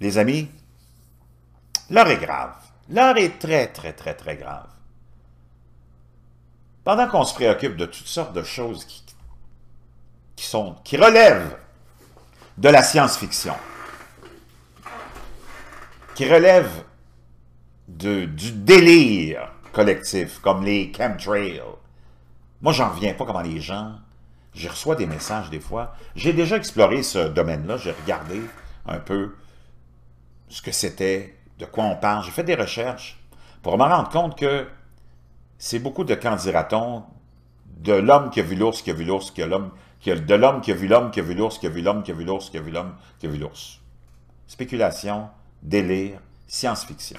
les amis, l'heure est grave. L'heure est très, très, très, très grave. Pendant qu'on se préoccupe de toutes sortes de choses qui, qui, sont, qui relèvent de la science-fiction, qui relèvent de, du délire collectif, comme les chemtrails. Moi, j'en reviens pas comment les gens... j'ai reçois des messages des fois. J'ai déjà exploré ce domaine-là, j'ai regardé un peu ce que c'était, de quoi on parle. J'ai fait des recherches pour me rendre compte que c'est beaucoup de » de l'homme qui a vu l'ours, qui a vu l'ours, qui a l'homme, de l'homme qui a vu l'homme, qui a vu l'ours, qui a vu l'homme, qui a vu l'ours, qui a vu l'homme, qui a vu l'ours. Spéculation, délire, science-fiction.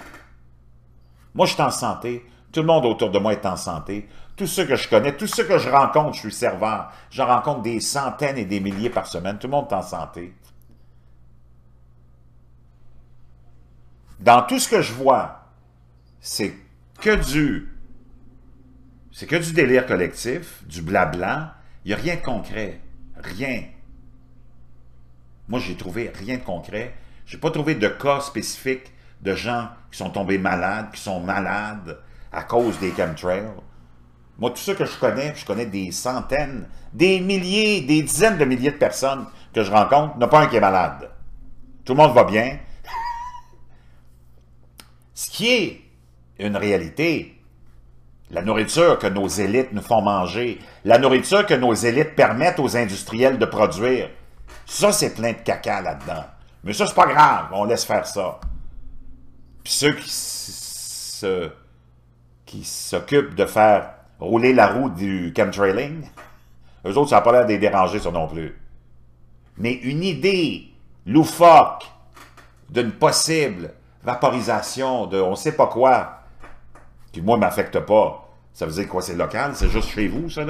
Moi, je suis en santé. Tout le monde autour de moi est en santé. Tous ceux que je connais, tous ceux que je rencontre, je suis serveur. J'en rencontre des centaines et des milliers par semaine. Tout le monde est en santé. dans tout ce que je vois, c'est que du c'est que du délire collectif, du blabla. Il n'y a rien de concret. Rien. Moi, j'ai trouvé rien de concret. Je n'ai pas trouvé de cas spécifiques de gens qui sont tombés malades, qui sont malades à cause des chemtrails. Moi, tout ce que je connais, je connais des centaines, des milliers, des dizaines de milliers de personnes que je rencontre, il pas un qui est malade. Tout le monde va bien, ce qui est une réalité, la nourriture que nos élites nous font manger, la nourriture que nos élites permettent aux industriels de produire, ça, c'est plein de caca là-dedans. Mais ça, c'est pas grave, on laisse faire ça. Puis ceux qui s'occupent de faire rouler la roue du chemtrailing, eux autres, ça n'a pas l'air de les déranger, ça non plus. Mais une idée loufoque d'une possible vaporisation, de on sait pas quoi, qui moi m'affecte pas, ça veut dire quoi, c'est local, c'est juste chez vous, ça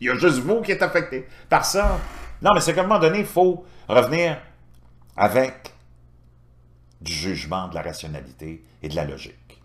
Il y a juste vous qui êtes affecté par ça. Non, mais c'est qu'à un moment donné, il faut revenir avec du jugement, de la rationalité et de la logique.